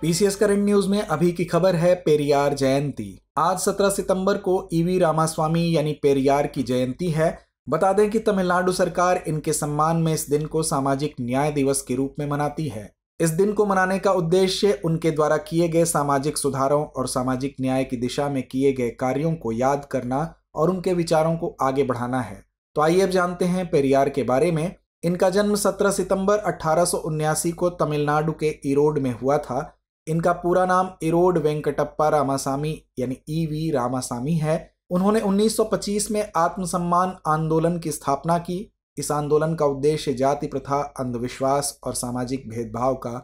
PCS current news में अभी की खबर है पेरियार जयंती आज 17 सितंबर को ईवी e रामास्वामी यानी पेरियार की जयंती है बता दें कि तमिलनाडु सरकार इनके सम्मान में इस दिन को सामाजिक न्याय दिवस के रूप में मनाती है इस दिन को मनाने का उद्देश्य उनके द्वारा किए गए सामाजिक सुधारों और सामाजिक न्याय की दिशा में किए गए कार्यों को याद करना और उनके विचारों को आगे बढ़ाना है तो आइए अब जानते हैं पेरियार के बारे में इनका जन्म 17 सितंबर अठारह को तमिलनाडु के इरोड में हुआ था इनका पूरा नाम इरोड वेंकटप्पा रामासामी यानी ई e वी रामासामी है उन्होंने 1925 में आत्मसम्मान आंदोलन की स्थापना की इस आंदोलन का उद्देश्य जाति प्रथा अंधविश्वास और सामाजिक भेदभाव का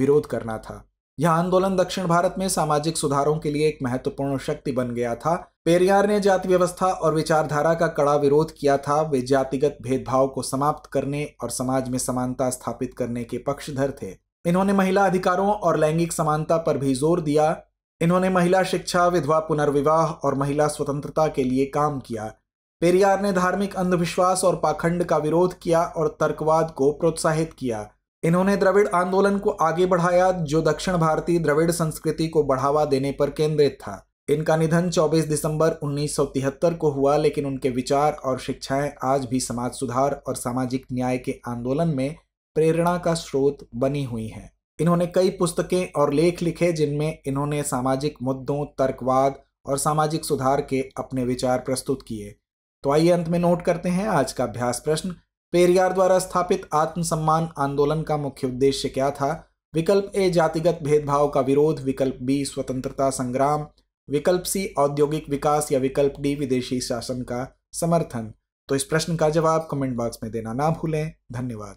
विरोध करना था यह आंदोलन दक्षिण भारत में सामाजिक सुधारों के लिए एक महत्वपूर्ण शक्ति बन गया था पेरियार ने जाति व्यवस्था और विचारधारा का कड़ा विरोध किया था वे जातिगत भेदभाव को समाप्त करने और समाज में समानता स्थापित करने के पक्षधर थे इन्होंने महिला अधिकारों और लैंगिक समानता पर भी जोर दिया इन्होंने महिला शिक्षा विधवा पुनर्विवाह और महिला स्वतंत्रता के लिए काम किया पेरियार ने धार्मिक अंधविश्वास और पाखंड का विरोध किया और तर्कवाद को प्रोत्साहित किया इन्होंने द्रविड़ आंदोलन को आगे बढ़ाया जो दक्षिण भारतीय द्रविड़ संस्कृति को बढ़ावा देने पर केंद्रित था इनका निधन 24 दिसंबर 1973 को हुआ लेकिन उनके विचार और शिक्षाएं आज भी समाज सुधार और सामाजिक न्याय के आंदोलन में प्रेरणा का स्रोत बनी हुई हैं इन्होंने कई पुस्तकें और लेख लिखे जिनमें इन्होंने सामाजिक मुद्दों तर्कवाद और सामाजिक सुधार के अपने विचार प्रस्तुत किए तो आइए अंत में नोट करते हैं आज का अभ्यास प्रश्न पेरियार द्वारा स्थापित आत्मसम्मान आंदोलन का मुख्य उद्देश्य क्या था विकल्प ए जातिगत भेदभाव का विरोध विकल्प बी स्वतंत्रता संग्राम विकल्प सी औद्योगिक विकास या विकल्प डी विदेशी शासन का समर्थन तो इस प्रश्न का जवाब कमेंट बॉक्स में देना ना भूलें धन्यवाद